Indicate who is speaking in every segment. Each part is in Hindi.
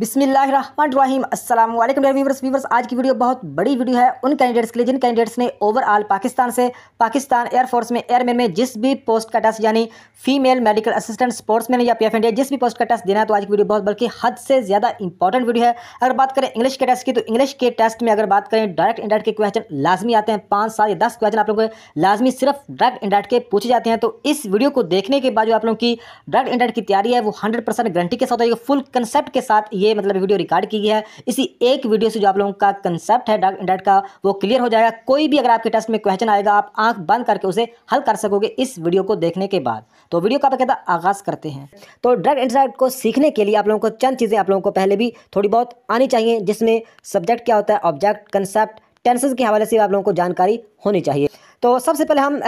Speaker 1: बिसमीम अल्लाम वीवर्स वीवर्स आज की वीडियो बहुत बड़ी वीडियो है उन कैंडिडेट्स के लिए जिन कैंडिडेट्स ने ओवरऑल पाकिस्तान से पाकिस्तान एयरफोर्स में एयरमैन में जिस भी पोस्ट का टेस्ट यानी फीमेल मेडिकल असिस्टेंट स्पोर्ट्समैन या पी एफ इंडिया जिस भी पोस्ट का टेस्ट देना है तो आज की वीडियो बहुत बल्कि हद से ज़्यादा इंपॉर्टेंट वीडियो है अगर बात करें इंग्लिश के टेस्ट की तो इंग्लिश के टेस्ट में अगर बात करें डायरेक्ट इंडायरेक्ट के क्वेश्चन लाजमी आते हैं पाँच साल या दस क्वेश्चन आप लोगों को लाजमी सिर्फ डायरेक्ट इंडायरेक्ट के पूछे जाते हैं तो इस वीडियो को देखने के बाद जो आप लोगों की डायरेक्ट इंडायरेक्ट की तैयारी है वो हंड्रेड परसेंट गारंटी के साथ होगी फुल कंसेप्ट के साथ ये मतलब वीडियो रिकॉर्ड की गई है इसी एक वीडियो से जो आप लोगों का कंसेप्ट है इंटरनेट का वो क्लियर हो जाएगा कोई भी अगर आपके टेस्ट में क्वेश्चन आएगा आप आंख बंद करके उसे हल कर सकोगे इस वीडियो को देखने के बाद तो वीडियो का बकायदा आगाज़ करते हैं तो ड्रग इंटरनेट को सीखने के लिए आप लोगों को चंद चीज़ें आप लोगों को पहले भी थोड़ी बहुत आनी चाहिए जिसमें सब्जेक्ट क्या होता है ऑब्जेक्ट कंसेप्ट टेंसेज के हवाले से आप लोगों को जानकारी होनी चाहिए तो सबसे पहले हम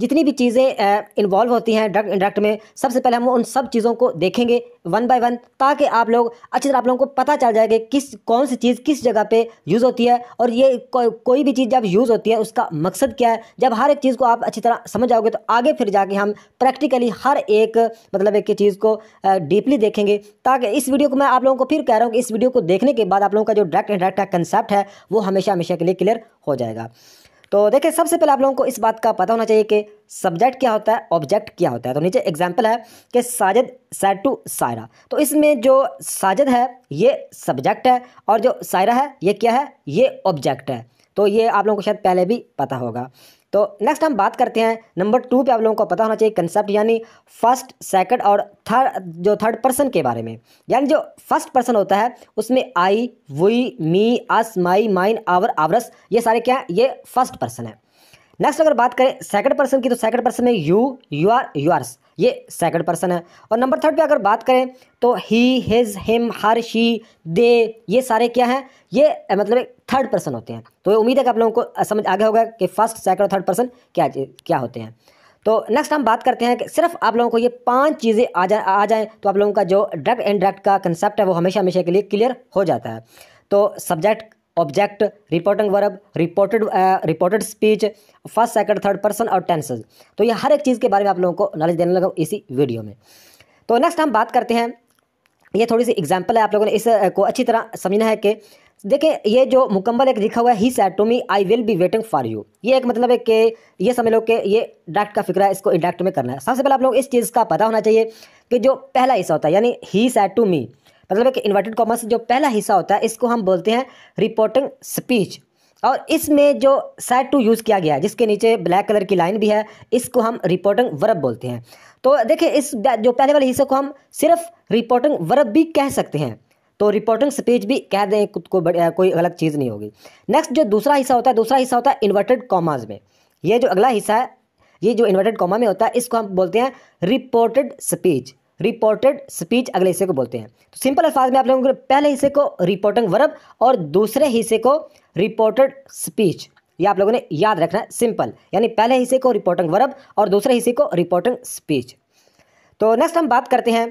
Speaker 1: जितनी भी चीज़ें इन्वॉल्व होती हैं ड्रग इंडक्ट में सबसे पहले हम उन सब चीज़ों को देखेंगे वन बाय वन ताकि आप लोग अच्छी तरह आप लोगों को पता चल जाएगा किस कौन सी चीज़ किस जगह पे यूज़ होती है और ये को, कोई भी चीज़ जब यूज़ होती है उसका मकसद क्या है जब हर एक चीज़ को आप अच्छी तरह समझ आओगे तो आगे फिर जाके हम प्रैक्टिकली हर एक मतलब एक चीज़ को डीपली देखेंगे ताकि इस वीडियो को मैं आप लोगों को फिर कह रहा हूँ कि इस वीडियो को देखने के बाद आप लोगों का जो ड्रग एंड का कंसेप्ट है वो हमेशा हमेशा के लिए क्लियर हो जाएगा तो देखिए सबसे पहले आप लोगों को इस बात का पता होना चाहिए कि सब्जेक्ट क्या होता है ऑब्जेक्ट क्या होता है तो नीचे एग्जाम्पल है कि साजिद टू सायरा तो इसमें जो साजिद है ये सब्जेक्ट है और जो सायरा है ये क्या है ये ऑब्जेक्ट है तो ये आप लोगों को शायद पहले भी पता होगा तो नेक्स्ट हम बात करते हैं नंबर टू पे आप लोगों को पता होना चाहिए कंसेप्ट यानी फर्स्ट सेकंड और थर्ड जो थर्ड पर्सन के बारे में यानी जो फर्स्ट पर्सन होता है उसमें I we me us my mine our ours ये सारे क्या हैं ये फर्स्ट पर्सन है नेक्स्ट अगर बात करें सेकंड पर्सन की तो सेकंड पर्सन में यू यू आर यूर्स ये सेकंड पर्सन है और नंबर थर्ड पे अगर बात करें तो he his him her she they ये सारे क्या हैं ये मतलब थर्ड पर्सन होते हैं तो उम्मीद है कि आप लोगों को समझ आगे होगा कि फर्स्ट सेकंड और थर्ड पर्सन क्या क्या होते हैं तो नेक्स्ट हम बात करते हैं कि सिर्फ आप लोगों को ये पांच चीज़ें आ जा आ जाएँ तो आप लोगों का जो डायरेक्ट एंड डायरेक्ट का कंसेप्ट है वो हमेशा हमेशा के लिए क्लियर हो जाता है तो subject object reporting verb reported reported speech first second third person और टेंसेज तो ये हर एक चीज़ के बारे में आप लोगों को नॉलेज देने लगा इसी वीडियो में तो नेक्स्ट हम बात करते हैं ये थोड़ी सी एग्जाम्पल है आप लोगों ने इस को अच्छी तरह समझना है कि देखिए ये जो मुकम्मल एक लिखा हुआ है he said to me I will be waiting for you ये एक मतलब है कि ये समझ लो कि ये डायरेक्ट का फिक्र है इसको इंडायरेक्ट में करना है सबसे पहले आप लोग इस चीज़ का पता होना चाहिए कि जो पहला हिस्सा होता है यानी ही सेट टू मी मतलब एक इन्वर्टेड कॉमा से जो पहला हिस्सा होता है इसको हम बोलते हैं रिपोर्टिंग स्पीच और इसमें जो साइड टू यूज़ किया गया है जिसके नीचे ब्लैक कलर की लाइन भी है इसको हम रिपोर्टिंग वर्ब बोलते हैं तो देखिए इस जो पहले वाले हिस्से को हम सिर्फ रिपोर्टिंग वर्ब भी कह सकते हैं तो रिपोर्टिंग स्पीच भी कह दें खुद को कोई गलत चीज़ नहीं होगी नेक्स्ट जो दूसरा हिस्सा होता है दूसरा हिस्सा होता है इन्वर्टेड कॉमाज में ये जो अगला हिस्सा है ये जो इन्वर्टेड कॉमा में होता है इसको हम बोलते हैं रिपोर्टेड स्पीच रिपोर्टेड स्पीच अगले हिस्से को बोलते हैं तो सिंपल अल्फाज में आप लोगों को पहले हिस्से को रिपोर्टिंग वर्ब और दूसरे हिस्से को रिपोर्टेड स्पीच ये आप लोगों ने याद रखना है सिंपल यानी पहले हिस्से को रिपोर्टिंग वर्ब और दूसरे हिस्से को रिपोर्टिंग स्पीच तो नेक्स्ट हम बात करते हैं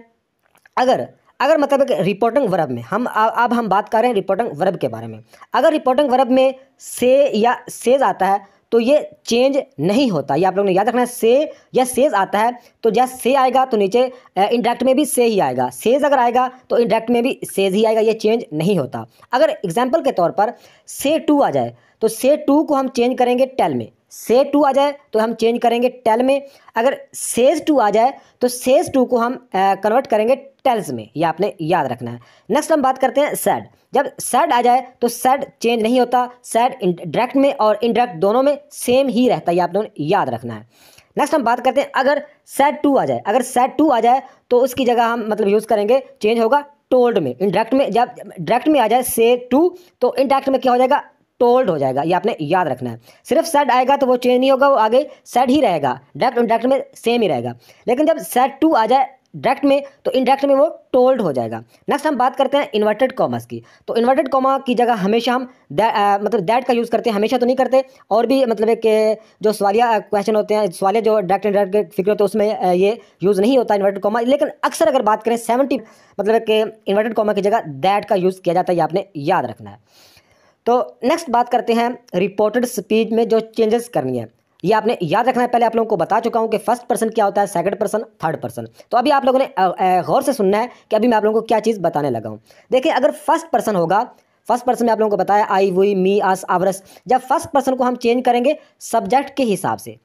Speaker 1: अगर अगर मतलब रिपोर्टिंग वर्ब में हम अब हम बात कर रहे हैं रिपोर्टिंग वर्ब के बारे में अगर रिपोर्टिंग वर्ब में से या सेज आता है तो ये चेंज नहीं होता ये आप लोगों ने याद रखना है से या सेज आता है तो जैसे से आएगा तो नीचे इंडायरेक्ट में भी से ही आएगा सेज अगर आएगा तो इंडायरेक्ट में भी सेज ही आएगा ये चेंज नहीं होता अगर एग्जाम्पल के तौर पर से टू आ जाए तो से टू को हम चेंज करेंगे टेल में से टू आ जाए तो हम चेंज करेंगे टेल में अगर सेज टू आ जाए तो सेज टू को हम कन्वर्ट करेंगे टेल्स में ये आपने याद रखना है नेक्स्ट हम बात करते हैं सैड जब सैड आ जाए तो सैड चेंज नहीं होता सैड डायरेक्ट में और इनडायरेक्ट दोनों में सेम ही रहता है ये आपने याद रखना है नेक्स्ट हम बात करते हैं अगर सैड टू आ जाए अगर सैड टू आ जाए तो उसकी जगह हम मतलब यूज़ करेंगे चेंज होगा टोल्ड में इनडायरेक्ट में जब डायरेक्ट में आ जाए से टू तो इनडायरेक्ट में क्या हो जाएगा टोल्ड हो जाएगा ये आपने याद रखना है सिर्फ सेट आएगा तो वो चेंज नहीं होगा वो आगे सेट ही रहेगा डायरेक्ट डायरेक्ट में सेम ही रहेगा लेकिन जब सेट टू आ जाए डायरेक्ट में तो इनडायरेक्ट में वो टोल्ड हो जाएगा नेक्स्ट हम बात करते हैं इन्वर्टेड कॉमर्स की तो इन्वर्टेड कॉमा की जगह हमेशा हम आ, मतलब दैट का यूज़ करते हैं हमेशा तो नहीं करते और भी मतलब एक जो सवालिया क्वेश्चन होते हैं सवालिया जो डायरेक्ट के फिक्र होते हैं उसमें ये यूज़ नहीं होता इन्वर्टेड कॉमा लेकिन अक्सर अगर बात करें सेवेंटी मतलब के इन्वर्टेड कॉमा की जगह दैट का यूज़ किया जाता है ये आपने याद रखना है तो नेक्स्ट बात करते हैं रिपोर्टेड स्पीच में जो चेंजेस करनी है ये आपने याद रखना है पहले आप लोगों को बता चुका हूँ कि फर्स्ट पर्सन क्या होता है सेकंड पर्सन थर्ड पर्सन तो अभी आप लोगों ने गौर से सुनना है कि अभी मैं आप लोगों को क्या चीज़ बताने लगा हूँ देखिए अगर फर्स्ट पर्सन होगा फर्स्ट पर्सन में आप लोगों को बताया I we me us ours जब फर्स्ट पर्सन को हम चेंज करेंगे सब्जेक्ट के हिसाब से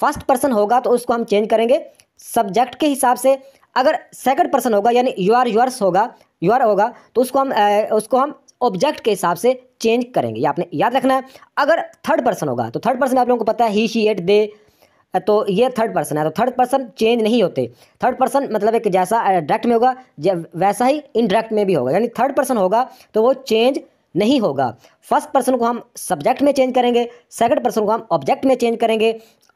Speaker 1: फर्स्ट पर्सन होगा तो उसको हम चेंज करेंगे सब्जेक्ट के हिसाब से अगर सेकंड पर्सन होगा यानी यू आर यूर्स होगा यू आर होगा तो उसको हम उसको हम ऑब्जेक्ट के हिसाब से चेंज करेंगे या आपने याद रखना है अगर थर्ड पर्सन होगा तो थर्ड पर्सन आप लोगों को पता है ही शी एट दे तो ये थर्ड पर्सन है तो थर्ड पर्सन चेंज नहीं होते थर्ड पर्सन मतलब एक जैसा डायरेक्ट में होगा वैसा ही इनडायरेक्ट में भी होगा यानी थर्ड पर्सन होगा तो वो चेंज नहीं होगा फर्स्ट पर्सन को हम सब्जेक्ट में चेंज करेंगे सेकंड पर्सन को हम ऑब्जेक्ट में चेंज करेंगे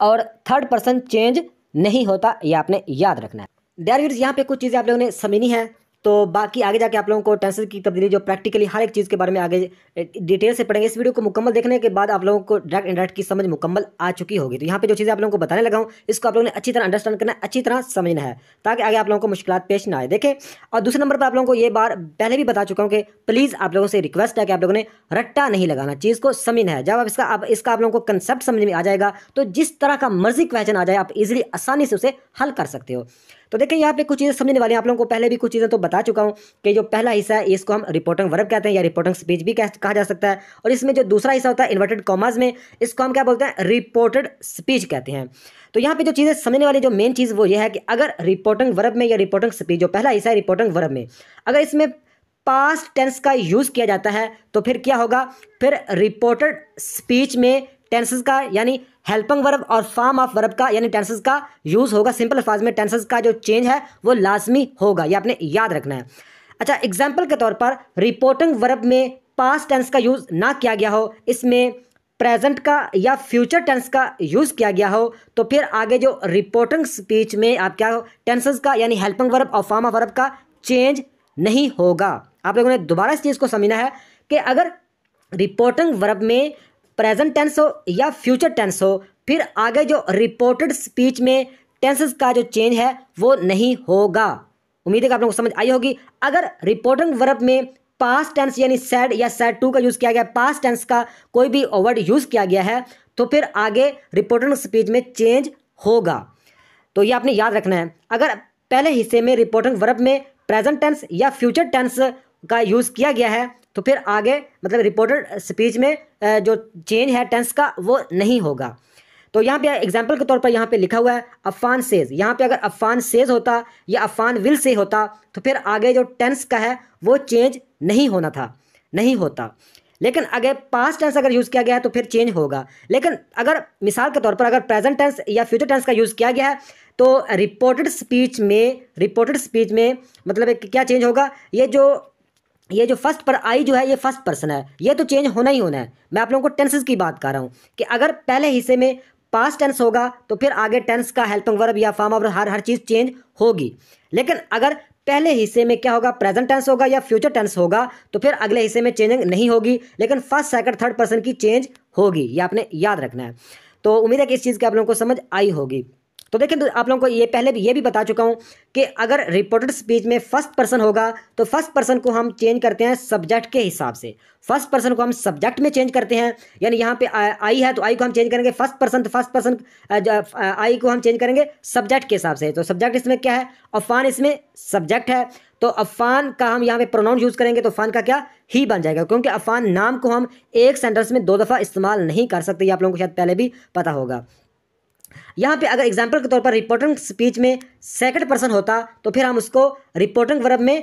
Speaker 1: और थर्ड पर्सन चेंज नहीं होता ये आपने याद रखना है डेयर यहाँ पे कुछ चीज़ें आप लोगों ने समझनी है तो बाकी आगे जाके आप लोगों को टेंसर की तब्दीली जो प्रैक्टिकली हर एक चीज़ के बारे में आगे डिटेल से पढ़ेंगे इस वीडियो को मुकम्मल देखने के बाद आप लोगों को डायरेक्ट इंडायरेक्ट की समझ मुकम्मल आ चुकी होगी तो यहाँ पे जो चीज़ें आप लोगों को बताने लगा हूँ इसको आप लोगों ने अच्छी तरह अंडरस्टैंड करना अच्छी तरह समझना है ताकि आगे आप लोगों को मुश्किल पेश ना आए देखें और दूसरे नंबर पर आप लोगों को ये बार पहले भी बता चुका हूँ कि प्लीज़ आप लोगों से रिक्वेस्ट है कि आप लोगों ने रट्टा नहीं लगाना चीज़ को समझना है जब आप इसका आप इसका आप लोगों को कंसेप्ट समझ में आ जाएगा तो जिस तरह का मर्जी क्वेश्चन आ जाए आप इजिली आसानी से उसे हल कर सकते हो तो देखिए यहाँ पे कुछ चीज़ें समझने वाले हैं आप लोगों को पहले भी कुछ चीज़ें तो बता चुका हूँ कि जो पहला हिस्सा है इसको हम रिपोर्टिंग वर्ब कहते हैं या रिपोर्टिंग स्पीच भी कहा जा सकता है और इसमें जो दूसरा हिस्सा होता है इन्वर्टेड कॉमर्स में इसको हम क्या बोलते हैं रिपोर्टेड स्पीच कहते हैं तो यहाँ पे जो चीज़ें समझने वाली जो मेन चीज़ वो ये है कि अगर रिपोर्टिंग वर्ब में या रिपोर्टिंग स्पीच जो पहला हिस्सा है रिपोर्टिंग वर्ब में अगर इसमें पास्ट टेंस का यूज़ किया जाता है तो फिर क्या होगा फिर रिपोर्टेड स्पीच में टेंसेज का यानी हेल्पिंग वर्ब और फॉर्म ऑफ वर्ब का यानी टेंसेज का यूज़ होगा सिंपल अल्फाज में टेंसेज का जो चेंज है वो लाजमी होगा ये आपने याद रखना है अच्छा एग्जाम्पल के तौर पर रिपोर्टिंग वर्ब में पास टेंस का यूज़ ना किया गया हो इसमें प्रेजेंट का या फ्यूचर टेंस का यूज़ किया गया हो तो फिर आगे जो रिपोर्टिंग स्पीच में आप क्या हो टेंसेज का यानी हेल्पिंग वर्ब और फॉर्म ऑफ वर्ब का चेंज नहीं होगा आप लोगों ने दोबारा इस चीज़ को समझना है कि अगर रिपोर्टिंग वर्ब में प्रेजेंट टेंस हो या फ्यूचर टेंस हो फिर आगे जो रिपोर्टेड स्पीच में टेंसेस का जो चेंज है वो नहीं होगा उम्मीद है कि आप लोगों को समझ आई होगी अगर रिपोर्टिंग वर्ब में पास टेंस यानी सैड या सैड टू का यूज़ किया गया पास टेंस का कोई भी वर्ड यूज़ किया गया है तो फिर आगे रिपोर्टिंग स्पीच में चेंज होगा तो ये आपने याद रखना है अगर पहले हिस्से में रिपोर्टिंग वर्ब में प्रेजेंट टेंस या फ्यूचर टेंस का यूज़ किया गया है तो फिर आगे मतलब रिपोर्टेड स्पीच में जो चेंज है टेंस का वो नहीं होगा तो यहाँ पे एग्जाम्पल के तौर पर यहाँ पे लिखा हुआ है अफान सेज यहाँ पे अगर अफान सेज होता या अफान विल से होता तो फिर आगे जो टेंस का है वो चेंज नहीं होना था नहीं होता लेकिन अगर पास्ट टेंस अगर यूज़ किया गया है तो फिर चेंज होगा लेकिन अगर मिसाल के तौर पर अगर प्रेजेंट टेंस या फ्यूचर टेंस का यूज़ किया गया है तो रिपोर्टेड स्पीच में रिपोर्टेड स्पीच में मतलब क्या चेंज होगा ये जो ये जो फर्स्ट पर आई जो है ये फर्स्ट पर्सन है ये तो चेंज होना ही होना है मैं आप लोगों को टेंसेस की बात कर रहा हूँ कि अगर पहले हिस्से में पास्ट टेंस होगा तो फिर आगे टेंस का हेल्पिंग वर्ब या फॉर्म ऑफ हर हर चीज़ चेंज होगी लेकिन अगर पहले हिस्से में क्या होगा प्रेजेंट टेंस होगा या फ्यूचर टेंस होगा तो फिर अगले हिस्से में चेंजिंग नहीं होगी लेकिन फर्स्ट सेकंड थर्ड पर्सन की चेंज होगी ये आपने याद रखना है तो उम्मीद है कि इस चीज़ की आप लोगों को समझ आई होगी तो देखें तो आप लोगों को ये पहले भी ये भी बता चुका हूँ कि अगर रिपोर्टेड स्पीच में फर्स्ट पर्सन होगा तो फर्स्ट पर्सन को हम चेंज करते हैं सब्जेक्ट के हिसाब से फर्स्ट पर्सन को हम सब्जेक्ट में चेंज करते हैं यानी यहाँ पे आई है तो आई को हम चेंज करेंगे फर्स्ट पर्सन तो फर्स्ट पर्सन आई को हम चेंज करेंगे सब्जेक्ट के हिसाब से तो सब्जेक्ट इसमें क्या है अफान इसमें सब्जेक्ट है तो अफान का हम यहाँ पे प्रोनाउन यूज़ करेंगे तो अफान का क्या ही बन जाएगा क्योंकि अफान नाम को हम एक सेंटेंस में दो दफ़ा इस्तेमाल नहीं कर सकते ये आप लोगों को शायद पहले भी पता होगा यहाँ पे अगर एग्जाम्पल के तौर पर रिपोर्टिंग स्पीच में सेकंड पर्सन होता तो फिर हम उसको रिपोर्टिंग वर्ब में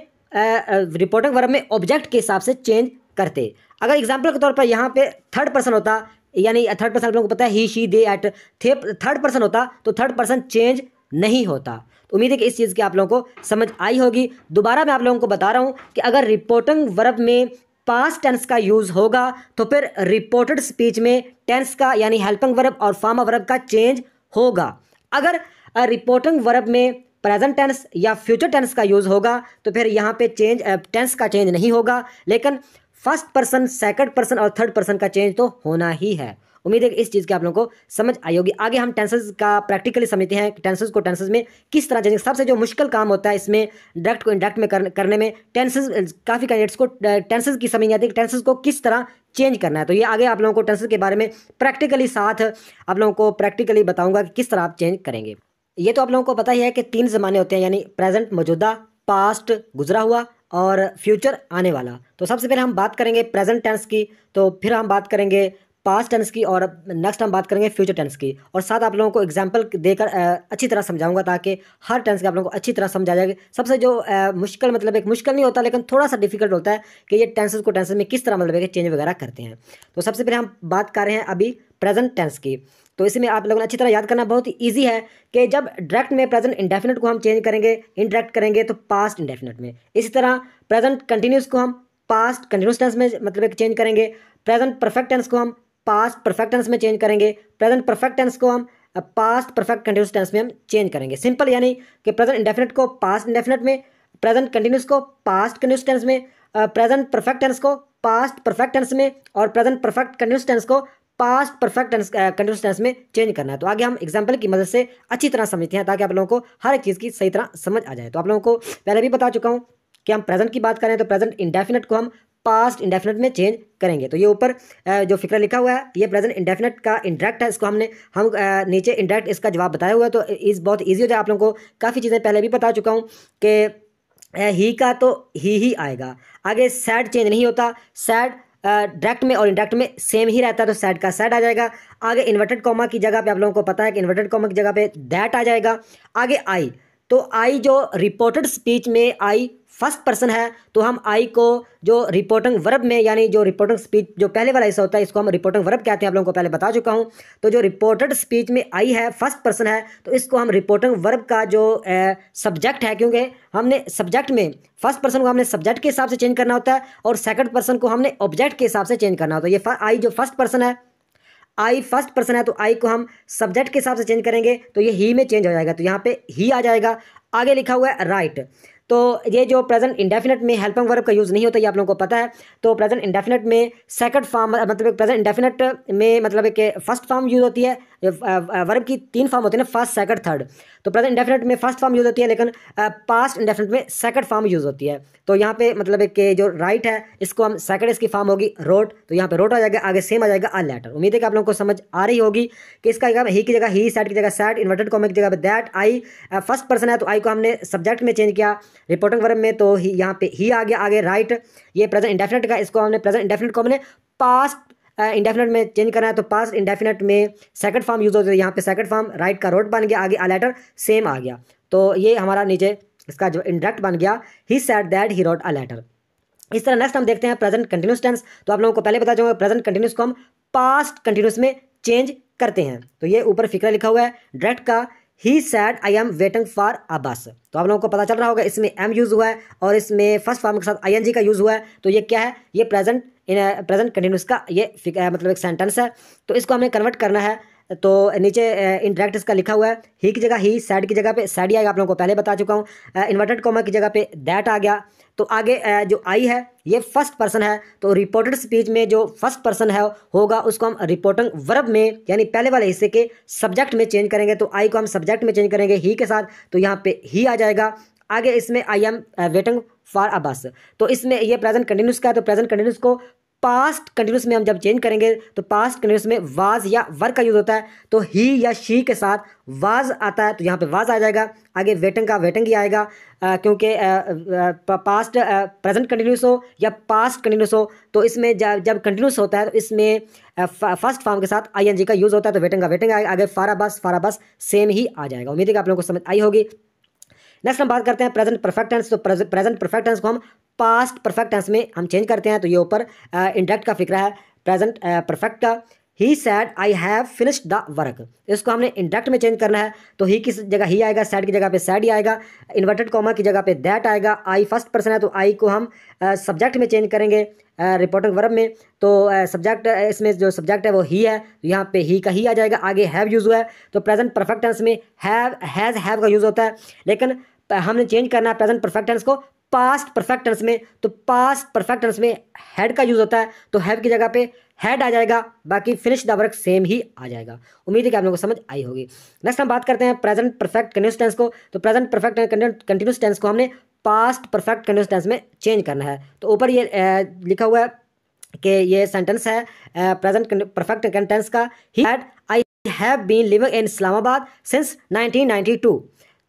Speaker 1: रिपोर्टिंग वर्ब में ऑब्जेक्ट के हिसाब से चेंज करते अगर एग्जाम्पल के तौर पर यहाँ पे थर्ड पर्सन होता यानी थर्ड पर्सन आप लोगों को पता है ही शी दे एट थे थर्ड पर्सन होता तो थर्ड पर्सन चेंज नहीं होता तो उम्मीद है कि इस चीज़ की आप लोगों को समझ आई होगी दोबारा मैं आप लोगों को बता रहा हूँ कि अगर रिपोर्टिंग वर्ब में पास्ट टेंस का यूज़ होगा तो फिर रिपोर्टेड स्पीच में टेंस का यानी हेल्पिंग वर्ब और फार्मा वर्ब का चेंज होगा अगर रिपोर्टिंग वर्ब में प्रेजेंट टेंस या फ्यूचर टेंस का यूज़ होगा तो फिर यहाँ पे चेंज टेंस का चेंज नहीं होगा लेकिन फर्स्ट पर्सन सेकंड पर्सन और थर्ड पर्सन का चेंज तो होना ही है उम्मीद है कि इस चीज़ की आप लोगों को समझ आई होगी आगे हम टेंसेज का प्रैक्टिकली समझते हैं टेंसेज को टेंसेज में किस तरह जैसे सबसे जो मुश्किल काम होता है इसमें डायरेक्ट को इंडायरेक्ट में करने में टेंसेज काफ़ी कैंडिडेट्स को टेंसेज की समझ नहीं आती टेंसेज को किस तरह चेंज करना है तो ये आगे आप लोगों को टेंसेज के बारे में प्रैक्टिकली साथ आप लोगों को प्रैक्टिकली बताऊँगा कि किस तरह आप चेंज करेंगे ये तो आप लोगों को पता ही है कि तीन ज़माने होते हैं यानी प्रेजेंट मौजूदा पास्ट गुजरा हुआ और फ्यूचर आने वाला तो सबसे पहले हम बात करेंगे प्रेजेंट टेंस की तो फिर हम बात करेंगे पास्ट टेंस की और नेक्स्ट हम बात करेंगे फ्यूचर टेंस की और साथ आप लोगों को एग्जाम्पल देकर अच्छी तरह समझाऊंगा ताकि हर टेंस के आप लोगों को अच्छी तरह समझा जाएगा सबसे जो मुश्किल मतलब एक मुश्किल नहीं होता लेकिन थोड़ा सा डिफिकल्ट होता है कि ये टेंसेज को टेंसेज में किस तरह मतलब चेंज वगैरह करते हैं तो सबसे पहले हम बात कर रहे हैं अभी प्रेजेंट टेंस की तो इसमें आप लोगों ने अच्छी तरह याद करना बहुत ईजी है कि जब डायरेक्ट में प्रेजेंट इंडेफिनेट को हम चेंज करेंगे इंडायरेक्ट करेंगे तो पास्ट इंडेफिनेट में इसी तरह प्रेजेंट कंटिन्यूस को हम पास्ट कंटिन्यूस टेंस में मतलब एक चेंज करेंगे प्रेजेंट परफेक्ट टेंस को हम पास्ट परफेक्ट टेंस में चेंज करेंगे प्रेजेंट परफेक्ट टेंस को हम पास्ट परफेक्ट कंटिन्यूस टेंस में हम चेंज करेंगे सिंपल यानी कि प्रेजेंट इंडेफिनेट को पास्ट इंडेफिनेट में प्रेजेंट कंटिन्यूस को पास्ट कंटिन्यूस टेंस में प्रेजेंट परफेक्ट टेंस को पास्ट परफेक्ट टेंस में और प्रेजेंट परफेक्ट कंटिन्यूस टेंस को past perfect tense continuous tense में चेंज करना है तो आगे हम एग्जाम्पल की मदद से अच्छी तरह समझते हैं ताकि आप लोगों को हर एक चीज़ की सही तरह समझ आ जाए तो आप लोगों को पहले भी बता चुका हूँ कि हम प्रेजेंट की बात करें तो प्रेजेंट इंडेफिनेट को हम पास्ट इंडेफिनेट में चेंज करेंगे तो ये ऊपर जो फिक्र लिखा हुआ है ये प्रेजेंट इंडेफिनेट का इंडायरेक्ट है इसको हमने हम नीचे इंडायरेक्ट इसका जवाब बताया हुआ है तो इस बहुत ईजी हो जाए आप लोगों को काफ़ी चीज़ें पहले भी बता चुका हूँ कि ही का तो ही ही आएगा आगे सैड चेंज नहीं होता सैड डायरेक्ट में और इंडायरेक्ट में सेम ही रहता है तो सैड का सैड आ जाएगा आगे इन्वर्टेड कॉमा की जगह पे आप लोगों को पता है कि इन्वर्टेड कॉमा की जगह पे दैट आ जाएगा आगे आई तो आई जो रिपोर्टेड स्पीच में आई फर्स्ट पर्सन है तो हम आई को जो रिपोर्टिंग वर्ब में यानी जो रिपोर्टिंग स्पीच जो पहले वाला हिस्सा होता है इसको हम रिपोर्टिंग वर्ब कहते हैं आप लोगों को पहले बता चुका हूँ तो जो रिपोर्टेड स्पीच में आई है फर्स्ट पर्सन है तो इसको हम रिपोर्टिंग वर्ब का जो सब्जेक्ट है क्योंकि हमने सब्जेक्ट में फर्स्ट पर्सन को हमने सब्जेक्ट के हिसाब से चेंज करना होता है और सेकंड पर्सन को हमने ऑब्जेक्ट के हिसाब से चेंज करना होता है ये आई जो फर्स्ट पर्सन है आई फर्स्ट पर्सन है तो आई को हम सब्जेक्ट के हिसाब से चेंज करेंगे तो ये ही में चेंज हो जाएगा तो यहाँ पे ही आ जाएगा आगे लिखा हुआ है राइट तो ये जो प्रेजेंट इंडेफिनेट में हेल्पिंग वर्ब का यूज़ नहीं होता ये आप लोगों को पता है तो प्रेजेंट इंडेफिनेट में सेकंड फॉर्म मतलब प्रेजेंट इंडेफिनेट में मतलब एक फर्स्ट फॉर्म यूज़ होती है वर्ब की तीन फॉर्म होती है ना फर्स्ट सेकंड थर्ड तो प्रेजेंट इंडेफिनेट में फर्स्ट फॉर्म यूज़ होती है लेकिन पास्ट इंडेफिनेट में सेकंड फॉर्म यूज़ होती है तो यहाँ पे मतलब कि जो राइट है इसको हम सेकंड इसकी फॉर्म होगी रोट तो यहाँ पे रोट आ जाएगा आगे सेम आ जाएगा अ लेटर उम्मीद है कि आप लोगों को समझ आ रही होगी कि इसका जगह ही की जगह ही सेट की जगह सेट इन्वर्टेड कॉमे की जगह पर दैट आई फर्स्ट पर्सन है तो आई को हमने सब्जेक्ट में चेंज किया रिपोर्टिंग वर्ब में तो यहाँ पे ही आ गया आगे राइट ये प्रेजेंट इंडेफिनेट का इसको हमने प्रेजेंट इंडेफिनेट को हमने पास्ट इंडेफिनेट में चेंज करना है तो पास इंडेफिनेट में सेकंड फॉर्म यूज़ होते हैं यहाँ पे सेकंड फॉर्म राइट का रोड बन गया आगे आ लेटर सेम आ गया तो ये हमारा नीचे इसका जो इंडेक्ट बन गया he said that he wrote a letter इस तरह नेक्स्ट हम देखते हैं प्रेजेंट कंटिन्यूस टेंस तो आप लोगों को पहले बता चाहूँगा प्रेजेंट कंटिन्यूस को हम पास्ट कंटिन्यूस में चेंज करते हैं तो ये ऊपर फिक्र लिखा हुआ है डायरेक्ट का he said I am waiting for a bus तो आप लोगों को पता चल रहा होगा इसमें एम यूज़ हुआ है और इसमें फर्स्ट फॉर्म के साथ आई का यूज़ हुआ है तो ये क्या है ये प्रेजेंट इन प्रेजेंट कंटिन्यूस का ये मतलब एक सेंटेंस है तो इसको हमें कन्वर्ट करना है तो नीचे इंडायरेक्ट इसका लिखा हुआ है ही की जगह ही सैड की जगह पे सैड ही आएगा आप लोगों को पहले बता चुका हूँ इन्वर्टेड कॉमा की जगह पे दैट आ गया तो आगे जो आई है ये फर्स्ट पर्सन है तो रिपोर्टेड स्पीच में जो फर्स्ट पर्सन है होगा उसको हम रिपोर्टिंग वर्ब में यानी पहले वाले हिस्से के सब्जेक्ट में चेंज करेंगे तो आई को हम सब्जेक्ट में चेंज करेंगे ही के साथ तो यहाँ पे ही आ जाएगा आगे इसमें I am waiting for a bus तो इसमें यह प्रेजेंट कंटिन्यूस का है तो प्रेजेंट कंटिन्यूस को पास्ट कंटिन्यूस में हम जब चेंज करेंगे तो पास्ट कंटिन्यूस में वाज या वर का यूज़ होता है तो ही या शी के साथ वाज आता है तो यहाँ पे वाज आ जाएगा आगे वेटिंग का वेटिंग ही आएगा क्योंकि पास्ट प्रेजेंट कंटिन्यूस हो या पास्ट कंटिन्यूस हो तो इसमें जब जब कंटिन्यूस होता है तो इसमें फर्स्ट फॉर्म के साथ आई एन जी का यूज़ होता है तो वेटंग का वेटंग आगे फारा बस फारा बस सेम ही आ जाएगा उम्मीद है कि आप लोगों को समझ आई होगी नेक्स्ट हम बात करते हैं प्रेजेंट परफेक्ट टेंस तो प्रेजेंट परफेक्ट टेंस को हम पास्ट परफेक्ट टेंस में हम चेंज करते हैं तो ये ऊपर इंडक्ट का फिक्र है प्रेजेंट परफेक्ट का he said I have finished the work इसको हमने इंडक्ट में चेंज करना है तो ही किस जगह ही आएगा सैड की जगह पे सैड ही आएगा इन्वर्टेड कॉमा की जगह पे दैट आएगा आई फर्स्ट पर्सन है तो आई को हम सब्जेक्ट में चेंज करेंगे रिपोर्टिंग वर्ब में तो सब्जेक्ट इसमें जो सब्जेक्ट है वो ही है तो यहाँ पे ही का ही आ जाएगा आगे हैव यूज़ हुआ है तो प्रेजेंट परफेक्ट टेंस में हैव हैज़ हैव का यूज़ होता है लेकिन हमने चेंज करना है प्रेजेंट परफेक्ट टेंस को पास्ट परफेक्ट टेंस में तो पास्ट परफेक्ट टेंस में हैड का यूज़ होता है तो हैव की जगह पे हैड आ जाएगा बाकी फिनिश द वर्क सेम ही आ जाएगा उम्मीद है कि आप लोगों को समझ आई होगी नेक्स्ट हम बात करते हैं प्रेजेंट परफेक्ट कंटिन्यूस टेंस को तो प्रेजेंट परफेक्ट कंटिन्यूस टेंस को हमने पास्ट परफेक्ट कंटिन्यूस टेंस में चेंज करना है तो ऊपर ये लिखा हुआ है कि ये सेंटेंस है प्रेजेंट परफेक्ट कंटेंस का he had I have been living in Islamabad since 1992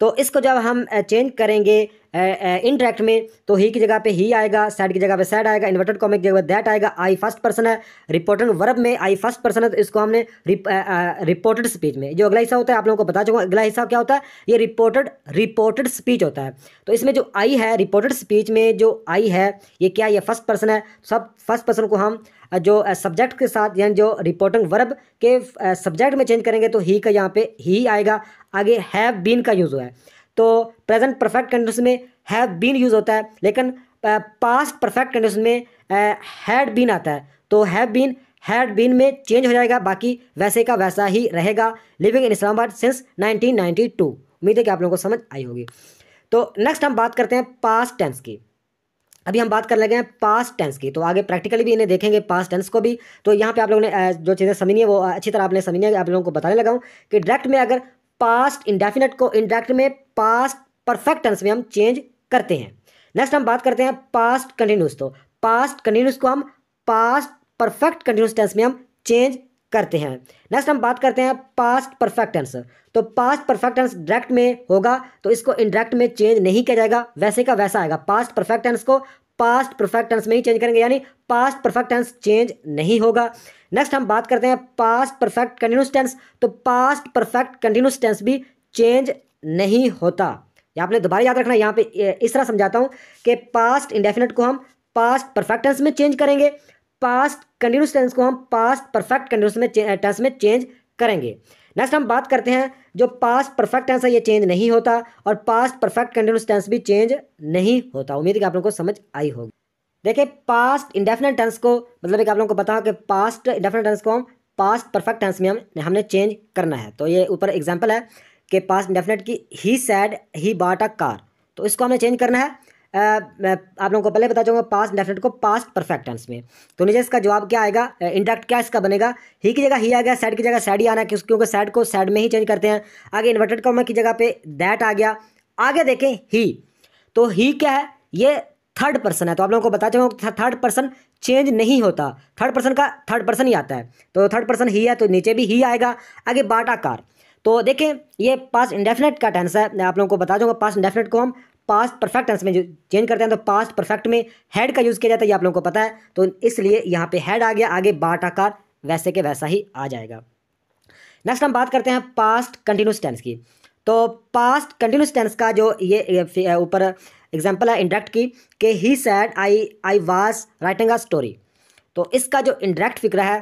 Speaker 1: तो इसको जब हम चेंज करेंगे इनडायरेक्ट में तो ही की जगह पे ही आएगा साइड की जगह पे साइड आएगा इन्वर्टेड कॉमिक की जगह पर दैट आएगा आई फर्स्ट पर्सन है रिपोर्टेड वर्ब में आई फर्स्ट पर्सन है तो इसको हमने रिपोर्टेड स्पीच में जो अगला हिस्सा होता है आप लोगों को बता चुका अगला हिस्सा क्या होता है ये रिपोर्टेड रिपोर्टेड स्पीच होता है तो इसमें जो आई है रिपोर्टेड स्पीच में जो आई है ये क्या ये फर्स्ट पर्सन है सब फर्स्ट पर्सन को हम जो सब्जेक्ट के साथ यानी जो रिपोर्टिंग वर्ब के सब्जेक्ट में चेंज करेंगे तो ही का यहाँ पे ही आएगा आगे हैव बीन का यूज़ हुआ है तो प्रेजेंट परफेक्ट कंडीशन में हैव बीन यूज़ होता है लेकिन पास्ट परफेक्ट कंडीशन में हैड बीन आता है तो हैव बीन हैड बीन में चेंज हो जाएगा बाकी वैसे का वैसा ही रहेगा लिविंग इन इस्लामाबाद सिंस 1992 उम्मीद है कि आप लोगों को समझ आई होगी तो नेक्स्ट हम बात करते हैं पास्ट टेंस की अभी हम बात कर लगे हैं पास्ट टेंस की तो आगे प्रैक्टिकली भी इन्हें देखेंगे पास्ट टेंस को भी तो यहाँ पे आप लोगों ने जो चीज़ें समझनी है वो अच्छी तरह आपने समझनी है आप लोगों को बताने लगा हूँ कि डायरेक्ट में अगर पास्ट इंडेफिनेट को इंडायरेक्ट में पास्ट परफेक्ट टेंस में हम चेंज करते हैं नेक्स्ट हम बात करते हैं पास्ट कंटिन्यूस तो पास्ट कंटिन्यूस को हम पास्ट परफेक्ट कंटिन्यूस टेंस में हम चेंज करते हैं नेक्स्ट हम बात करते हैं पास्ट परफेक्ट टेंस तो पास्ट परफेक्ट टेंस डायरेक्ट में होगा तो इसको इनडायरेक्ट में चेंज नहीं किया जाएगा वैसे का वैसा आएगा पास्ट परफेक्ट टेंस को पास्ट परफेक्ट टेंस में ही चेंज करेंगे यानी पास्ट परफेक्ट टेंस चेंज नहीं होगा नेक्स्ट हम बात करते हैं पास्ट परफेक्ट कंटिन्यूस टेंस तो पास्ट परफेक्ट कंटिन्यूस टेंस भी चेंज नहीं होता या आपने दोबारा याद रखना यहाँ पे इस तरह समझाता हूँ कि पास्ट इंडेफिनेट को हम पास्ट परफेक्ट टेंस में चेंज करेंगे पास्ट कंटिन्यूस टेंस को हम पास्ट परफेक्ट कंटिन्यूस में टेंस में चेंज करेंगे नेक्स्ट हम बात करते हैं जो पास्ट परफेक्ट टेंस है ये चेंज नहीं होता और पास्ट परफेक्ट कंटिन्यूस टेंस भी चेंज नहीं होता उम्मीद है कि आप लोगों को समझ आई होगी देखिए पास्ट इंडेफिनेट टेंस को मतलब एक आप लोगों को बताओ कि पास्ट इंडेफिनेट टेंस को हम पास्ट परफेक्ट टेंस में हम हमने चेंज करना है तो ये ऊपर एग्जाम्पल है कि पास्ट इंडेफिनेट की ही सैड ही बाट अ कार तो इसको हमें चेंज करना है आप लोगों को पहले बता चाहूँगा पास्ट डेफिनेट को पास्ट परफेक्ट टेंस में तो नीचे इसका जवाब क्या आएगा इंडक्ट क्या इसका बनेगा ही की जगह ही आ गया सैड की जगह सैड ही आना क्योंकि सैड को सैड में ही चेंज करते हैं आगे इन्वर्टेड कॉमा की जगह पे दैट आ गया आगे देखें ही तो ही क्या है ये थर्ड पर्सन है तो आप लोगों को बता चाहूँगा थर्ड पर्सन चेंज नहीं होता थर्ड पर्सन का थर्ड पर्सन ही आता है तो थर्ड पर्सन ही है तो नीचे भी ही आएगा आगे बाटाकार तो देखें ये पास इंडेफिनेट का टेंस है मैं आप लोगों को बता दूंगा पास इंडेफिनेट को हम पास्ट परफेक्ट टेंस में जो चेंज करते हैं तो पास्ट परफेक्ट में हेड का यूज़ किया जाता है ये आप लोगों को पता है तो इसलिए यहाँ पे हेड आ गया आगे बाट आकार वैसे के वैसा ही आ जाएगा नेक्स्ट हम बात करते हैं पास्ट कंटिन्यूस टेंस की तो पास्ट कंटिन्यूस टेंस का जो ये ऊपर एग्जाम्पल है इंडायरेक्ट की कि he said I I was writing a story तो इसका जो इंडायरेक्ट फिक्र है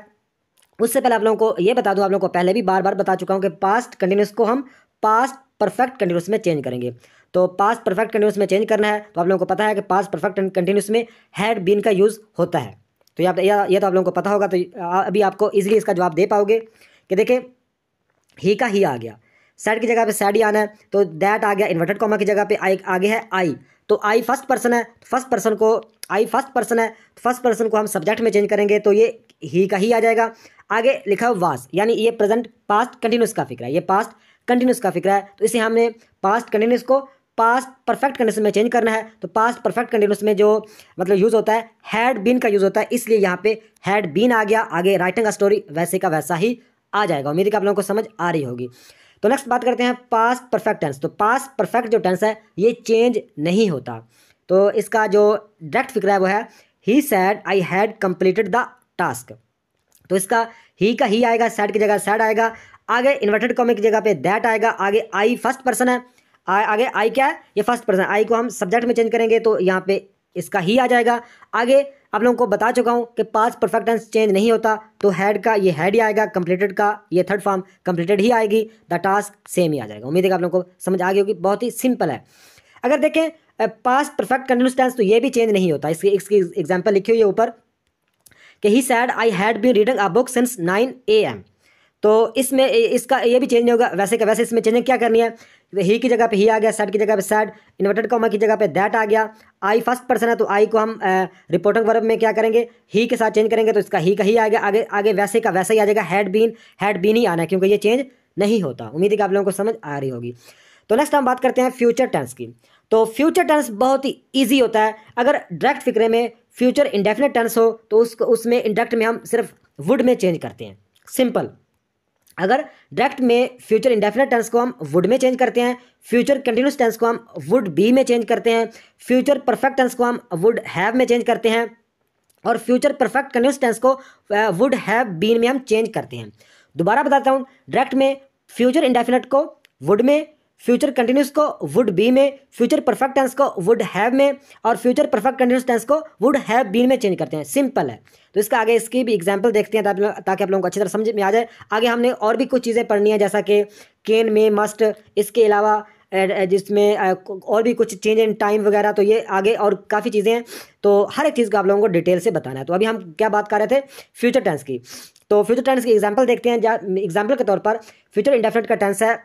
Speaker 1: उससे पहले आप लोगों को ये बता दूं आप लोगों को पहले भी बार बार बता चुका हूँ कि पास्ट कंटिन्यूस को हम पास्ट परफेक्ट कंटिन्यूस में चेंज करेंगे तो पास परफेक्ट कंटिन्यूस में चेंज करना है तो आप लोगों को पता है कि पास परफेक्ट कंटिन्यूस में हैड बीन का यूज़ होता है तो यहाँ या ये तो आप लोगों को पता होगा तो अभी आपको ईजिली इसका जवाब दे पाओगे कि देखिए ही का ही आ गया सैड की जगह पे सैड ही आना है तो दैट आ गया इन्वर्टेड कॉमा की जगह पे आई आगे है आई तो आई फर्स्ट पर्सन है तो फर्स्ट पर्सन को आई फर्स्ट पर्सन है तो फर्स्ट पर्सन को हम सब्जेक्ट में चेंज करेंगे तो ये ही का ही आ जाएगा आगे लिखा हुआ वास यानी ये प्रेजेंट पास्ट कंटिन्यूस का फिक्र है ये पास्ट कंटिन्यूस का फिक्र है तो इसे हमने पास्ट कंटिन्यूस को पास्ट परफेक्ट कंडीशन में चेंज करना है तो पास्ट परफेक्ट कंडीशन में जो मतलब यूज़ होता है हैड बीन का यूज़ होता है इसलिए यहाँ पे हैड बीन आ गया आगे राइटिंग का स्टोरी वैसे का वैसा ही आ जाएगा उम्मीद है कि आप लोगों को समझ आ रही होगी तो नेक्स्ट बात करते हैं पास्ट परफेक्ट टेंस तो पास्ट परफेक्ट जो टेंस है ये चेंज नहीं होता तो इसका जो डायरेक्ट फिक्र है वो है he said I had completed the task तो इसका ही का ही आएगा सैड की जगह सैड आएगा आगे इन्वर्टेड कॉमे की जगह पे दैट आएगा आगे आई फर्स्ट पर्सन है आ, आगे आई क्या है ये फर्स्ट पर्सन आई को हम सब्जेक्ट में चेंज करेंगे तो यहाँ पे इसका ही आ जाएगा आगे आप लोगों को बता चुका हूँ कि पास परफेक्ट टेंस चेंज नहीं होता तो हेड का ये हेड ही आएगा कंप्लीटेड का ये थर्ड फॉर्म कंप्लीटेड ही आएगी द टास्क सेम ही आ जाएगा उम्मीद है कि आप लोगों को समझ आ गई होगी बहुत ही सिंपल है अगर देखें पास परफेक्ट कंटिन्यूस टेंस तो ये भी चेंज नहीं होता इसकी इसकी एग्जाम्पल लिखी हुई है ऊपर कि he said I had been reading a book since nine a m तो इसमें इसका ये भी चेंज नहीं होगा वैसे का वैसे इसमें चेंजिंग क्या करनी है ही की जगह पे ही आ गया सेट की जगह पे सेट इन्वर्टेड कॉमा की जगह पे दैट आ गया आई फर्स्ट पर्सन है तो आई को हम रिपोर्टिंग वर्ब में क्या करेंगे ही के साथ चेंज करेंगे तो इसका ही का ही आ गया आगे आगे वैसे का वैसा ही आ जाएगा हैड बीन हैड बीन ही आना है क्योंकि ये चेंज नहीं होता उम्मीद है कि आप लोगों को समझ आ रही होगी तो नेक्स्ट हम बात करते हैं फ्यूचर टेंस की तो फ्यूचर टेंस बहुत ही ईजी होता है अगर डायरेक्ट फिक्रे में फ्यूचर इंडेफिनेट टेंस हो तो उसको उसमें इंडक्ट में हम सिर्फ वुड में चेंज करते हैं सिंपल अगर डायरेक्ट में फ्यूचर इंडेफिनेट टेंस को हम वुड में चेंज करते हैं फ्यूचर कंटिन्यूस टेंस को हम वुड बी में चेंज करते हैं फ्यूचर परफेक्ट टेंस को हम वुड हैव में चेंज करते हैं और फ्यूचर परफेक्ट कंटिन्यूस टेंस को वुड हैव बीन में हम चेंज करते हैं दोबारा बताता हूँ डायरेक्ट में फ्यूचर इंडेफिनेट को वुड में फ्यूचर कंटिन्यूस को वुड बी में फ्यूचर परफेक्ट टेंस को वुड हैव में और फ्यूचर परफेक्ट कंटिन्यूस टेंस को वुड हैव बीन में चेंज करते हैं सिंपल है तो इसका आगे इसकी भी एग्जाम्पल देखते हैं ताकि आप लोगों को अच्छी तरह समझ में आ जाए आगे हमने और भी कुछ चीज़ें पढ़नी है जैसा कि केन में मस्ट इसके अलावा जिसमें और भी कुछ चेंज इन टाइम वगैरह तो ये आगे और काफ़ी चीज़ें हैं तो हर एक चीज़ का आप लोगों को डिटेल से बताना है तो अभी हम क्या बात कर रहे थे फ्यूचर टेंस की तो फ्यूचर टेंस की एग्जाम्पल देखते हैं एग्जाम्पल के तौर पर फ्यूचर इंडेफिनेट का टेंस है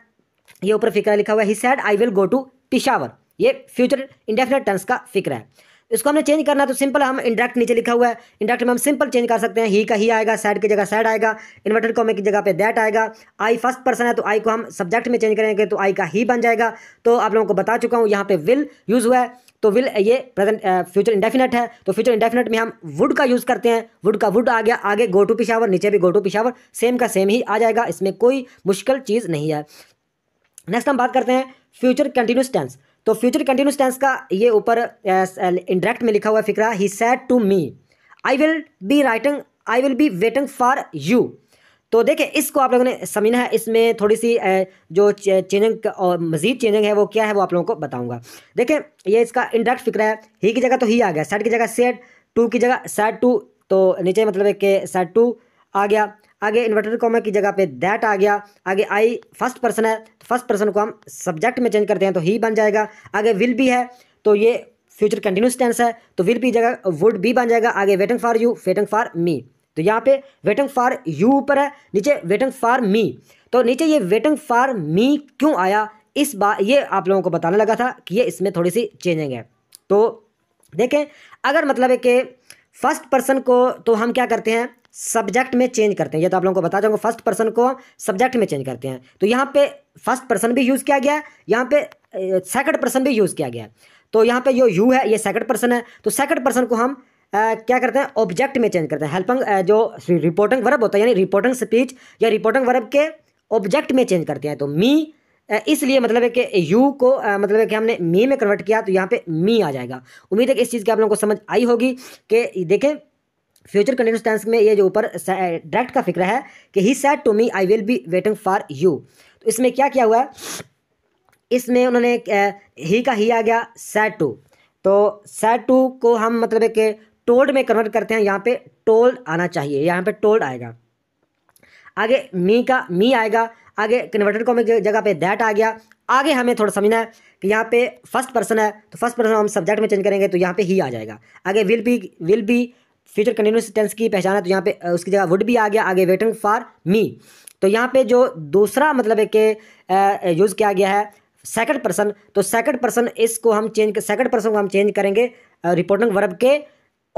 Speaker 1: ये ऊपर फिक्र लिखा हुआ है he said I will go to Peshawar ये फ्यूचर इंडेफिनेट टेंस का फिक्र है इसको हमने चेंज करना है तो सिंपल हम इंडायरेक्ट नीचे लिखा हुआ है इंडायरेक्ट में हम सिंपल चेंज कर सकते हैं ही का ही आएगा साइड की जगह साइड आएगा को कॉमे की जगह पे दैट आएगा आई फर्स्ट पर्सन है तो आई को हम सब्जेक्ट में चेंज करेंगे तो आई का ही बन जाएगा तो आप लोगों को बता चुका हूँ यहाँ पे विल यूज़ हुआ है तो विल ये प्रेजेंट फ्यूचर इंडेफिनेट है तो फ्यूचर इंडेफिनेट में हम वुड का यूज़ करते हैं वुड का वुड आ गया आगे गो टू पिशावर नीचे भी गो टू पिशावर सेम का सेम ही आ जाएगा इसमें कोई मुश्किल चीज़ नहीं है नेक्स्ट हम बात करते हैं फ्यूचर कंटिन्यूस टेंस तो फ्यूचर कंटिन्यूस टेंस का ये ऊपर इंडायरेक्ट में लिखा हुआ फिक्र he said to me I will be writing I will be waiting for you तो देखिए इसको आप लोगों ने समझना है इसमें थोड़ी सी जो चेंजिंग और मजीद चेंजिंग है वो क्या है वो आप लोगों को बताऊंगा देखें ये इसका इंडायरेक्ट फिक्र है ही की जगह तो ही आ गया सेट की जगह सेड टू की जगह सेड टू तो नीचे मतलब कि सेट टू आ गया आगे इन्वर्टर कॉमा की जगह पे दैट आ गया आगे आई फर्स्ट पर्सन है तो फर्स्ट पर्सन को हम सब्जेक्ट में चेंज करते हैं तो ही बन जाएगा आगे विल भी है तो ये फ्यूचर कंटिन्यूस टेंस है तो विल भी जगह वुड भी बन जाएगा आगे waiting for you waiting for me तो यहाँ पे वेटिंग फॉर यू ऊपर है नीचे वेटिंग फॉर मी तो नीचे ये वेटिंग फॉर मी क्यों आया इस बार ये आप लोगों को बताने लगा था कि ये इसमें थोड़ी सी चेंजिंग है तो देखें अगर मतलब है कि फर्स्ट पर्सन को तो हम क्या करते हैं सब्जेक्ट में चेंज करते हैं ये तो आप लोगों को बता जाऊंगा फर्स्ट पर्सन को सब्जेक्ट में चेंज करते हैं तो यहाँ पे फर्स्ट पर्सन भी यूज़ किया गया है यहाँ पे सेकंड पर्सन भी यूज़ किया गया है तो यहाँ पे जो यू है ये सेकंड पर्सन है तो सेकंड पर्सन को हम आ, क्या करते हैं ऑब्जेक्ट में चेंज करते हैं हेल्पिंग जो रिपोर्टिंग वर्ब होता है यानी रिपोर्टिंग स्पीच या रिपोर्टिंग वर्ब के ऑब्जेक्ट में चेंज करते हैं तो मी इसलिए मतलब है कि यू को मतलब है कि हमने मी में कन्वर्ट किया तो यहाँ पे मी आ जाएगा उम्मीद है कि इस चीज़ की आप लोगों को समझ आई होगी कि देखें फ्यूचर कंटिन्यूस टेंस में ये जो ऊपर डायरेक्ट का फिक्र है कि he said to me I will be waiting for you तो इसमें क्या किया हुआ है इसमें उन्होंने ही का ही आ गया सेट टू तो सेट टू को हम मतलब एक टोल्ड में कन्वर्ट करते हैं यहाँ पे टोल्ड आना चाहिए यहाँ पे टोल्ड आएगा आगे मी का मी आएगा आगे कन्वर्टेड को की जगह पे दैट आ गया आगे हमें थोड़ा समझना है कि यहाँ पे फर्स्ट पर्सन है तो फर्स्ट पर्सन हम सब्जेक्ट में चेंज करेंगे तो यहाँ पे ही आ जाएगा आगे will be will be future continuous tense की पहचान है तो यहाँ पे उसकी जगह वुड भी आ गया आगे वेटिंग फॉर मी तो यहाँ पे जो दूसरा मतलब है कि यूज़ किया गया है सेकंड पर्सन तो सेकंड पर्सन इसको हम चेंज सेकंड पर्सन को हम चेंज करेंगे रिपोर्टिंग वर्ब के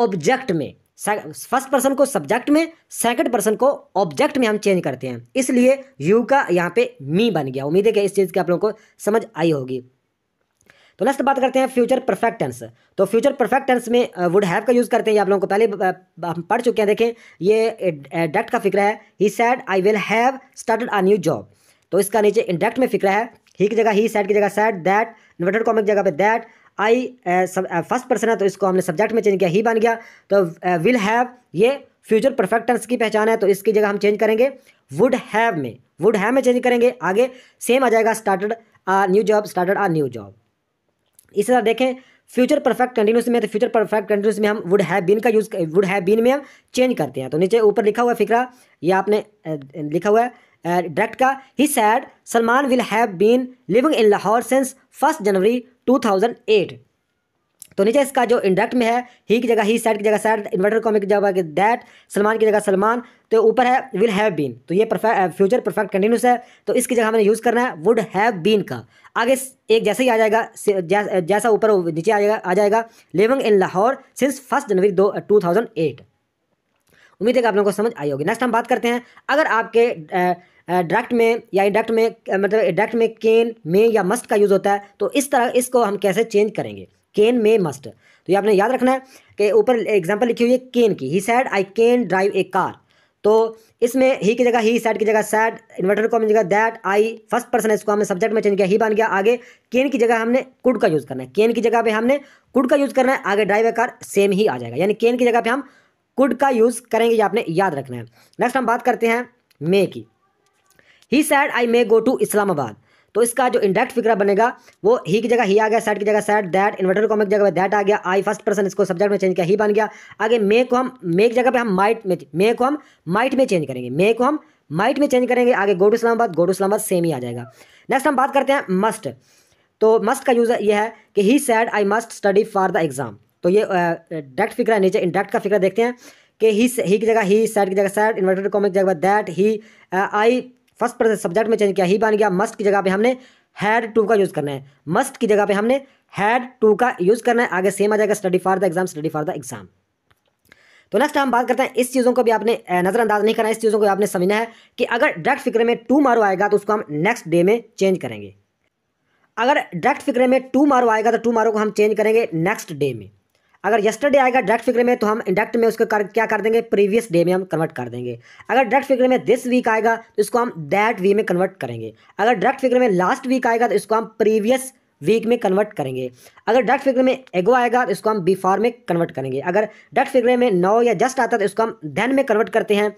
Speaker 1: ऑब्जेक्ट में फर्स्ट पर्सन को सब्जेक्ट में सेकंड पर्सन को ऑब्जेक्ट में हम चेंज करते हैं इसलिए यू का यहाँ पे मी बन गया उम्मीद है कि इस चीज़ की आप लोगों को समझ आई होगी तो नेक्स्ट बात करते हैं फ्यूचर परफेक्ट टेंस तो फ्यूचर परफेक्ट टेंस में वुड हैव का यूज़ करते हैं ये आप लोगों को पहले हम पढ़ चुके हैं देखें ये डेक्ट का फिक्र है he said I will have started a new job तो इसका नीचे इंडेक्ट में फिक्र है ही की जगह ही सैड की जगह सैड दैट इन्वर्टेड कॉमिक जगह पे दैट आई फर्स्ट पर्सन है तो इसको हमने सब्जेक्ट में चेंज किया ही बन गया तो विल हैव ये फ्यूचर परफेक्ट टेंस की पहचान है तो इसकी जगह हम चेंज करेंगे वुड हैव में वुड हैव में चेंज करेंगे आगे सेम आ जाएगा started a new job started a new job इसी तरह देखें फ्यूचर परफेक्ट कंटिन्यूस में तो फ्यूचर परफेक्ट कंटिन्यूस में हम वुड हैव बीन का यूज़ वुड हैव बीन में हम चेंज करते हैं तो नीचे ऊपर लिखा हुआ है फिक्रा ये आपने लिखा हुआ है डायरेक्ट का he said Salman will have been living in Lahore since first January 2008 तो नीचे इसका जो इंडक्ट में है ही की जगह ही सैड की जगह सैड इन्वर्टर कॉमिक की जगह दैट सलमान की जगह सलमान तो ऊपर है विल हैव बीन तो ये फ्यूचर परफेक्ट कंटिन्यूस है तो इसकी जगह हमने यूज़ करना है वुड हैव बीन का आगे एक जैसे ही आ जाएगा जै, जैसा ऊपर नीचे आ जाएगा आ जाएगा living in Lahore since first January दो टू थाउजेंड एट उम्मीद है कि आप लोगों को समझ आई होगी नेक्स्ट हम बात करते हैं अगर आपके डायरेक्ट में या इंडक्ट में मतलब डायरेक्ट में केन में या मस्ट का यूज़ होता है तो इस तरह इसको हम कैसे चेंज करेंगे केन में मस्ट तो ये आपने याद रखना है कि ऊपर एग्जाम्पल लिखी हुई है केन की he said I can drive a car तो इसमें ही की जगह ही सैड की जगह सैड इन्वर्टर को हमने जगह दैट आई फर्स्ट पर्सन है इसको हमने सब्जेक्ट में चेंज किया ही बन गया आगे केन की जगह हमने कुड का यूज़ करना है केन की जगह पे हमने कुड का यूज़ करना है आगे ड्राइव कार सेम ही आ जाएगा यानी केन की जगह पे हम कुड का यूज़ करेंगे ये आपने याद रखना है नेक्स्ट हम बात करते हैं मे की he said I may go to Islamabad तो इसका जो इंडेक्ट फिक्रा बनेगा वो ही की जगह ही आ गया सेट की जगह सेट दैट इन्वर्टर को हम एक जगह दैट आ गया आई फर्स्ट पर्सन इसको सब्जेक्ट में चेंज किया ही बन गया आगे मे को हम मे की जगह पे हम माइट में मे को हम माइट में चेंज करेंगे मे को हम माइट में चेंज करेंगे आगे go to Islamabad go to Islamabad same ही आ जाएगा नेक्स्ट हम बात करते हैं मस्ट तो मस्ट का यूज़ ये है कि he said I must study for the exam तो ये डायरेक्ट फिक्रा है नीचे इंडेक्ट का फिक्रा देखते हैं कि ही ही की जगह ही सैड की जगह सैड इन्वर्टर कॉमिक जगह that he I first person subject में चेंज किया ही बन गया मस्ट की जगह पे हमने हैड टू का यूज़ करना है मस्ट की जगह पे हमने हैड टू का यूज़ करना है आगे सेम आ जाएगा study for the exam study for the exam तो नेक्स्ट हम बात करते हैं इस चीज़ों को भी आपने नज़रअंदाज नहीं करना इस चीज़ों को आपने समझना है कि अगर डायरेक्ट फिक्र में टू मारो आएगा तो उसको हम नेक्स्ट डे में चेंज करेंगे अगर डायरेक्ट फिक्र में टू मारो आएगा तो टू मारो को हम चेंज करेंगे नेक्स्ट डे में अगर यस्टरडे आएगा डायरेक्ट फिगर में तो हम इंडक्ट में उसको कर, क्या कर देंगे प्रीवियस डे में हम कन्वर्ट कर देंगे अगर डायरेक्ट फिगर में दिस वीक आएगा तो इसको हम दैट वी में कन्वर्ट करेंगे अगर डायरेक्ट फिगर में लास्ट वीक आएगा तो इसको हम प्रीवियस वीक में कन्वर्ट करेंगे अगर डायरेक्ट फिगर में एगो आएगा तो इसको हम बिफोर में कन्वर्ट करेंगे अगर डायरेक्ट फिगर में नौ या जस्ट आता है तो इसको हम धैन में कन्वर्ट करते हैं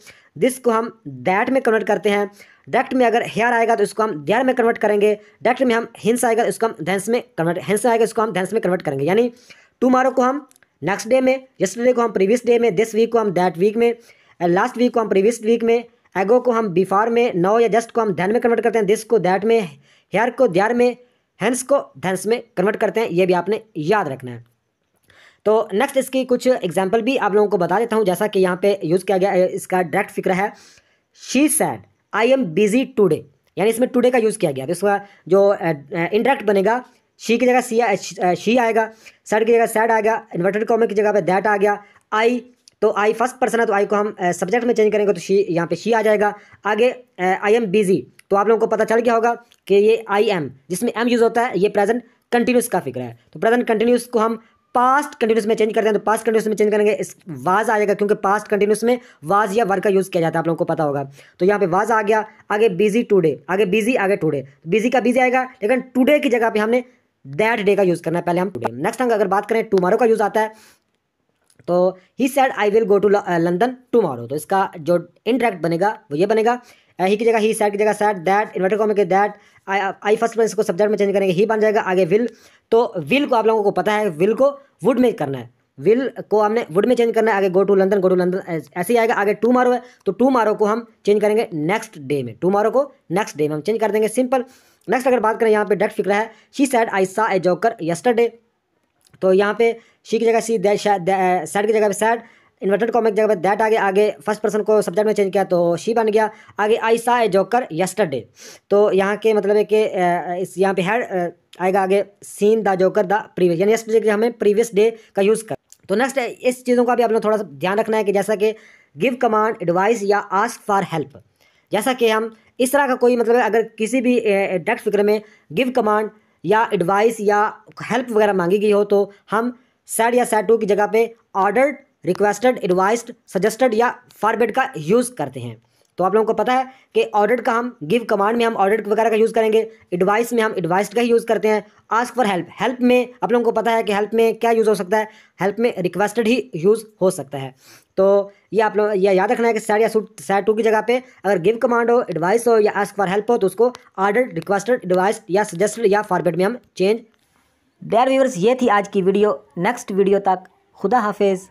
Speaker 1: दिस को हम दैट में कन्वर्ट करते हैं डायरेक्ट में अगर हेयर आएगा तो इसको हम देयर में कन्वर्ट करेंगे डायरेक्ट में हम हिंस आएगा तो इसको हम धैंस में कन्वर्ट हिंस आएगा तो इसको हम धैंस में कन्वर्ट करेंगे यानी टुमारो को हम नेक्स्ट डे में यस्टरडे को हम प्रीवियस डे में दिस वीक को हम दैट वीक में लास्ट वीक को हम प्रीवियस वीक में एगो को हम बिफार में नौ या जस्ट को हम धन में कन्वर्ट करते हैं दिस को दैट में हेयर को दैर में हैंस को धनस में कन्वर्ट करते हैं ये भी आपने याद रखना है तो नेक्स्ट इसकी कुछ एग्जाम्पल भी आप लोगों को बता देता हूँ जैसा कि यहाँ पे यूज़ किया गया इसका डायरेक्ट फिक्र है she said I am busy today यानी इसमें टुडे का यूज़ किया गया तो इसका जो इनडायरेक्ट बनेगा शी की जगह सी शी uh, आएगा सड की जगह सैड आएगा इन्वर्टेड कॉमे की जगह पे दैट आ गया आई तो आई फर्स्ट पर्सन है तो आई को हम सब्जेक्ट uh, में चेंज करेंगे तो शी यहाँ पे शी आ जाएगा आगे आई एम बिजी तो आप लोगों को पता चल गया होगा कि ये आई एम जिसमें एम यूज़ होता है ये प्रेजेंट कंटिन्यूस का फिक्र है तो प्रेजेंट कंटिन्यूस को हम पास्ट कंटिन्यूस में चेंज करते हैं तो पास्ट कंटिन्यूस में चेंज करेंगे इस वाज आ जाएगा क्योंकि पास्ट कंटिन्यूस में वाज या वर्क का यूज़ किया जाता है आप लोगों को पता होगा तो यहाँ पे वाज आ गया आगे बिजी टुडे आगे बिजी आगे टुडे बिजी का बिजी आएगा लेकिन टुडे की जगह पे हमने दैट डे का यूज़ करना है पहले हम टूडे नेक्स्ट अगर बात करें टूमारो का यूज़ आता है तो he said I will go to London tomorrow तो इसका जो इंटरेक्ट बनेगा वो ये बनेगा ही uh, की जगह ही सैड की जगह सैड दैट इन्वर्टर कॉम के दैट आई फर्स्ट में इसको सब्जेक्ट में चेंज करेंगे ही बन जाएगा आगे विल तो विल को आप लोगों को पता है विल को वुड में करना है विल को हमने वुड में चेंज करना है आगे go to London go to London ऐसे ही आएगा आगे टू मारो है तो टू मारो को हम चेंज करेंगे नेक्स्ट डे में टू मारो को नेक्स्ट डे में हम चेंज कर देंगे सिंपल नेक्स्ट अगर बात करें यहाँ पे डेट फिक्र है शी सेड आई सा ए जोकर यस्टरडे तो यहाँ पे शी की जगह सी दैट सैड की जगह पे सैड इन्वर्टेड कॉमिक जगह पे दैट आगे आगे फर्स्ट पर्सन को सब्जेक्ट में चेंज किया तो शी बन गया आगे आई सा ए जोकर यस्टरडे तो यहाँ के मतलब है कि uh, इस यहाँ पे हैड uh, आएगा आगे seen the joker the previous यानी यस्टरडे हमें प्रीवियस डे का यूज़ कर तो नेक्स्ट इस चीज़ों का भी आप लोग थोड़ा सा ध्यान रखना है कि जैसा कि गिव कमांड एडवाइस या आस्क फॉर हेल्प जैसा कि हम इस तरह का कोई मतलब अगर किसी भी डेक्स फिक्र में गिव कमांड या एडवाइस या हेल्प वगैरह मांगी गई हो तो हम सैड या सैड टू की जगह पे ऑर्डर्ड रिक्वेस्टेड एडवाइस्ड सजेस्टेड या फॉरबेड का यूज़ करते हैं तो आप लोगों को पता है कि ऑर्डर का हम गिव कमांड में हम ऑर्डर वगैरह का यूज़ करेंगे एडवाइस में हम एडवाइस का ही यूज़ करते हैं आस्क फॉर हेल्प हेल्प में आप लोगों को पता है कि हेल्प में क्या यूज़ हो सकता है हेल्प में रिक्वेस्टेड ही यूज़ हो सकता है तो ये आप लोग या याद रखना है कि सैड या सूट सैड टू की जगह पे अगर गिव कमांड हो एडवाइस हो या आस्क फॉर हेल्प हो तो उसको आर्डर रिक्वेस्टेड एडवाइस या सजेस्टेड या फॉर्मेट में हम चेंज डेयर व्यूवर्स ये थी आज की वीडियो नेक्स्ट वीडियो तक खुदा हाफिज़